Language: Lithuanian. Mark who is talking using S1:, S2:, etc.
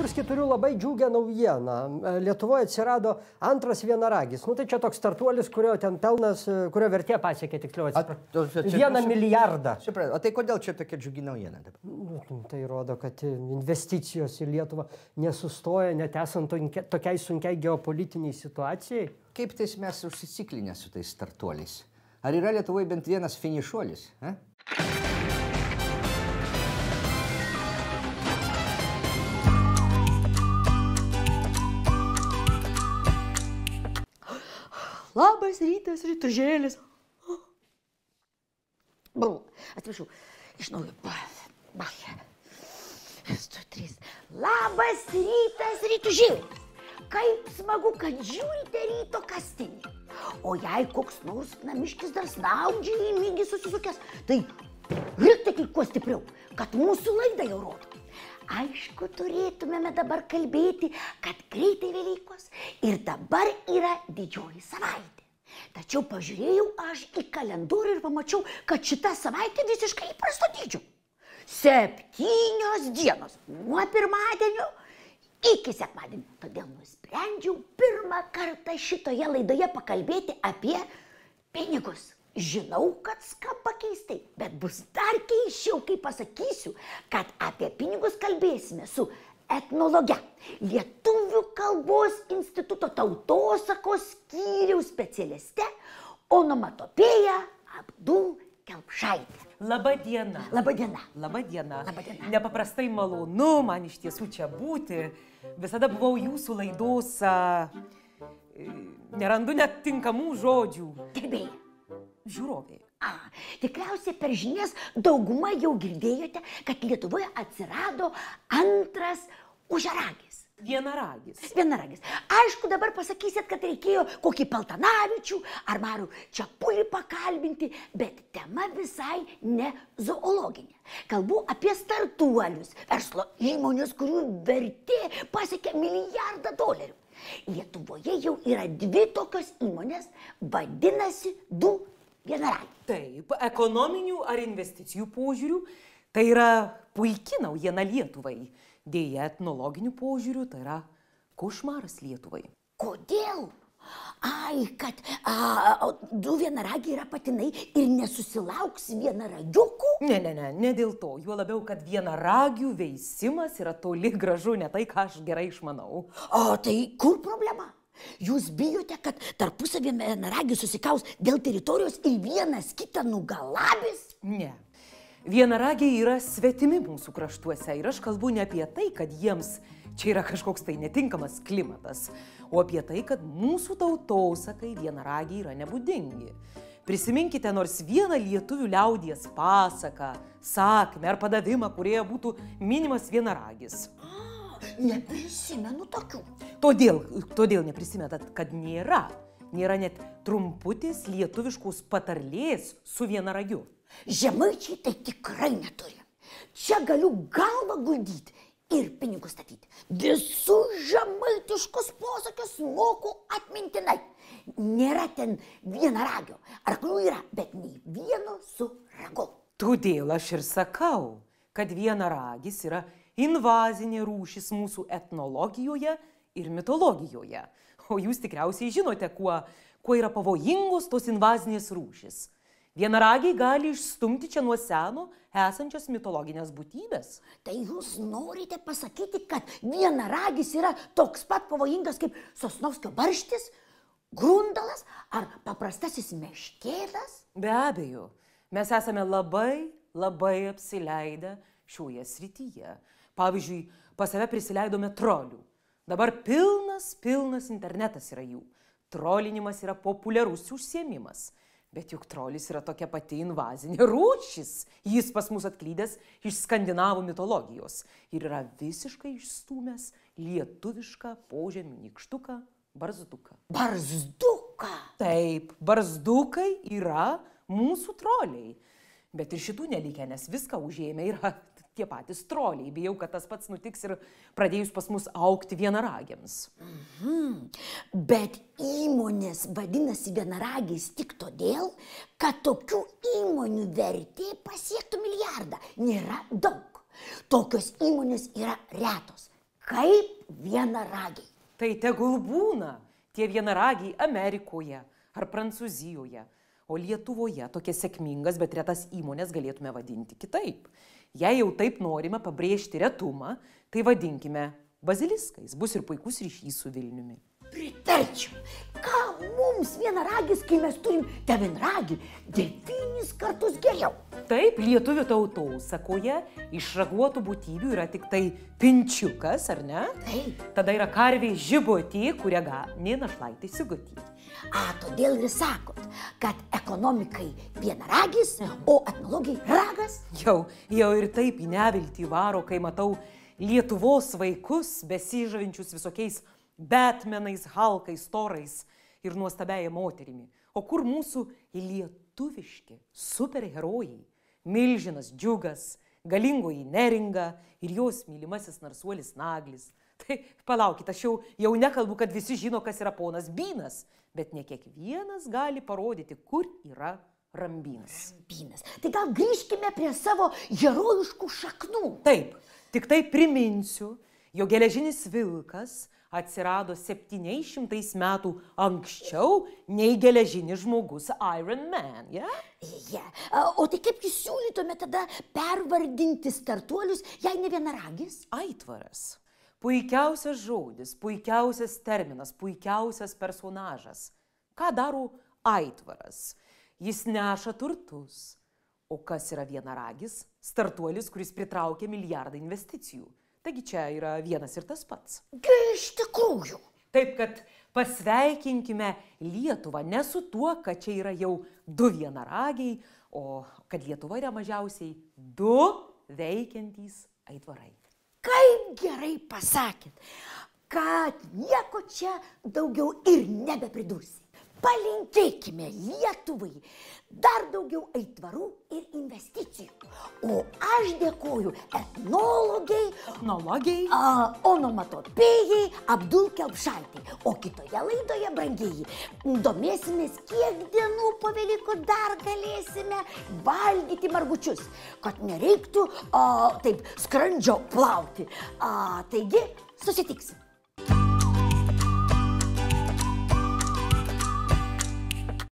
S1: Kurski turiu labai džiugę naujieną. E, Lietuvoje atsirado antras vienaragis. Nu, tai čia toks startuolis, kurio ten pelnas, e, kurio vertė pasiekė tiksliau. Vieną milijardą. Supratau, o tai kodėl čia tokia džiugi naujiena dabar? Nu, tai, tai rodo, kad investicijos į Lietuvą nesustoja, net esant tokiai sunkiai geopolitiniai situacijai. Kaip tais mes užsiciklinę su tais startuoliais? Ar yra Lietuvoje bent vienas finišuolis? Eh? Labas rytas, rytužėlis. Bravo.
S2: Atsiprašau, iš naujo. Bah. Esu trys. Labas rytas, rytužėlis. Kaip smagu, kad žiūrite ryto kastinį. O jei koks nors namiškis dar snaudžiai į mygį susisukęs, tai riktai kuo stipriau, kad mūsų laida jau rodo. Aišku, turėtumėme dabar kalbėti, kad greitai Velykos ir dabar yra didžioji savaitė. Tačiau pažiūrėjau aš į kalendorių ir pamačiau, kad šita savaitė visiškai įprasto dydžio. Septynios dienos nuo pirmadienio iki sekmadienio. Todėl nusprendžiau pirmą kartą šitoje laidoje pakalbėti apie pinigus. Žinau, kad skamba keistai, bet bus dar keisčiau pamirščiau, kai pasakysiu, kad apie pinigus kalbėsime su etnologe, Lietuvių kalbos instituto tautosakos skyriaus
S1: specialiste, onomatopėja Abdu Kelpšaitė. Labą dieną. Labą dieną. Labą dieną. Labą dieną. Nepaprastai malonu man iš tiesų čia būti. Visada buvau jūsų laidos. E, nerandu net tinkamų žodžių. Gerbėjai. Žiūrovai. A. Tikriausiai per žinias
S2: dauguma jau girdėjote, kad Lietuvoje atsirado antras užaragis. Vienaragis. Vienaragis. Aišku, dabar pasakysit, kad reikėjo kokį Paltanavičių ar Marių Čiapulį pakalbinti, bet tema visai ne zoologinė. Kalbu apie startuolius, verslo įmonės, kurių vertė pasiekia milijardą dolerių. Lietuvoje jau yra dvi tokios
S1: įmonės, vadinasi du vienaragiai. Taip, ekonominių ar investicijų požiūrių tai yra puikia naujiena Lietuvai. Dėja, etnologinių požiūrių tai yra košmaras Lietuvai. Kodėl? Ai,
S2: kad a, du vienaragiai yra patinai ir nesusilauks vienaragiukų?
S1: Ne, ne, ne, ne dėl to. Juo labiau, kad vienaragių veisimas yra toli gražu ne tai, ką aš gerai išmanau. O tai kur problema? Jūs bijote, kad tarpusavį vienaragių susikaus dėl teritorijos ir vienas kitą nugalabys? Ne. Vienaragiai yra svetimi mūsų kraštuose ir aš kalbu ne apie tai, kad jiems čia yra kažkoks tai netinkamas klimatas, o apie tai, kad mūsų tautosakai vienaragiai yra nebūdingi. Prisiminkite nors vieną lietuvių liaudies pasaką, sakmę ar padavimą, kurioje būtų minimas vienaragis. A,
S2: Neprisimenu tokių.
S1: Todėl, todėl neprisimetat, kad nėra. Nėra net trumputis lietuviškus patarlės su vienaragiu. Žemaičiai tai tikrai neturi. Čia galiu galvą guldyti ir pinigus statyti.
S2: Visus žemaitiškus posakius moku atmintinai.
S1: Nėra ten vienaragio. Arklių yra, bet nei vieno su ragu. Todėl aš ir sakau, kad vienaragis yra invazinė rūšis mūsų etnologijoje ir mitologijoje. O jūs tikriausiai žinote, kuo, kuo yra pavojingos tos invazinės rūšis. Vienaragiai gali išstumti čia nuo seno esančias mitologinės būtybės. Tai jūs norite pasakyti, kad vienaragis yra toks pat pavojingas kaip Sosnovskio barštis, grundalas ar paprastasis meškėdas? Be abejo, mes esame labai, labai apsileidę šioje srityje. Pavyzdžiui, pas save prisileidome trolių. Dabar pilnas, pilnas internetas yra jų. Trolinimas yra populiarus užsiemimas. Bet juk trolis yra tokia pati invazinė rūšis. Jis pas mus atklydęs iš skandinavų mitologijos ir yra visiškai išstūmęs lietuvišką požemį nykštuką barzduką. Barzduką? Taip, barzdukai yra mūsų troliai. Bet ir šitų nelikė, nes viską užėmė ir tie patys troliai. Bijau, kad tas pats nutiks ir pradėjus pas mus aukti vienaragiams. Mhm.
S2: Bet įmonės vadinasi vienaragiais tik todėl, kad tokių įmonių vertė
S1: pasiektų milijardą. Nėra daug. Tokios įmonės yra retos. Kaip vienaragiai. Tai tegul būna tie vienaragiai Amerikoje ar Prancūzijoje. O Lietuvoje tokias sėkmingas, bet retas įmonės galėtume vadinti kitaip. Jei jau taip norime pabrėžti retumą, tai vadinkime baziliskais. Bus ir puikus ryšys su Vilniumi. Pritarčiau. Ką mums vienaragis, kai mes turim devinragį, devynis kartus geriau. Taip, lietuvių tautosakoje išraguotų būtybių yra tik tai pinčiukas, ar ne? Taip. Tada yra karvė žibotė, kurią gani našlaitai sigutė. A, todėl ir sakot, kad ekonomikai vienaragis, o etnologijai ragas? Jau, jau ir taip į neviltį varo, kai matau Lietuvos vaikus besižavinčius visokiais Batmenais, Halkais, Torais ir nuostabiaja moterimi. O kur mūsų lietuviški superherojai? Milžinas džiugas, galingoji neringa ir jos mylimasis narsuolis naglis. Tai palaukit, aš jau, jau nekalbu, kad visi žino, kas yra ponas Bynas, bet ne kiekvienas gali parodyti, kur yra rambynas. Rambynas. Tai gal grįžkime prie savo herojiškų šaknų. Taip, tik tai priminsiu, jo geležinis vilkas atsirado 700 metų anksčiau nei geležinis žmogus Iron Man, ja? Yeah? Yeah. O tai kaip jūs siūlytume tada pervardinti startuolius, jei ne vienaragis? Aitvaras. Puikiausias žodis, puikiausias terminas, puikiausias personažas. Ką daro aitvaras? Jis neša turtus. O kas yra vienaragis? Startuolis, kuris pritraukia milijardą investicijų. Taigi čia yra vienas ir tas pats. Gai iš tikrųjų. Taip, kad pasveikinkime Lietuvą ne su tuo, kad čia yra jau du vienaragiai, o kad Lietuva yra mažiausiai du veikiantys aitvarai. Kaip gerai
S2: pasakėt, kad nieko čia daugiau ir nebepridursi palinkėkime Lietuvai dar daugiau aitvarų ir investicijų. O aš dėkoju etnologiai, etnologiai, onomatopėjai, Abdul Kelpšaitai. O kitoje laidoje, brangieji, domėsimės, kiek dienų po Velykų dar galėsime valgyti margučius, kad nereiktų a, taip skrandžio plauti. A, taigi, susitiksim.